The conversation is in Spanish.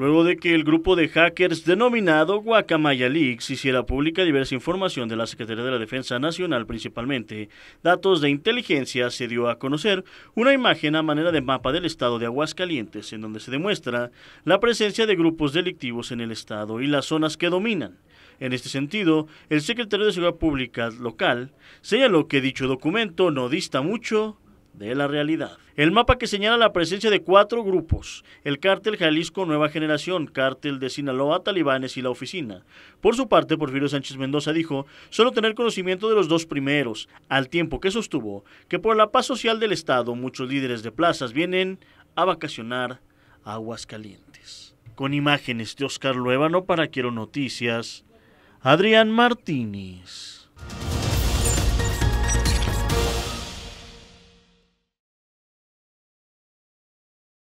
luego de que el grupo de hackers denominado Guacamaya Leaks hiciera pública diversa información de la Secretaría de la Defensa Nacional principalmente. Datos de inteligencia se dio a conocer una imagen a manera de mapa del estado de Aguascalientes en donde se demuestra la presencia de grupos delictivos en el estado y las zonas que dominan. En este sentido, el secretario de Seguridad Pública local señaló que dicho documento no dista mucho de la realidad. El mapa que señala la presencia de cuatro grupos, el cártel Jalisco Nueva Generación, cártel de Sinaloa, Talibanes y la oficina. Por su parte, Porfirio Sánchez Mendoza dijo solo tener conocimiento de los dos primeros, al tiempo que sostuvo que por la paz social del Estado muchos líderes de plazas vienen a vacacionar a Aguascalientes. Con imágenes de Oscar Luevano para Quiero Noticias, Adrián Martínez.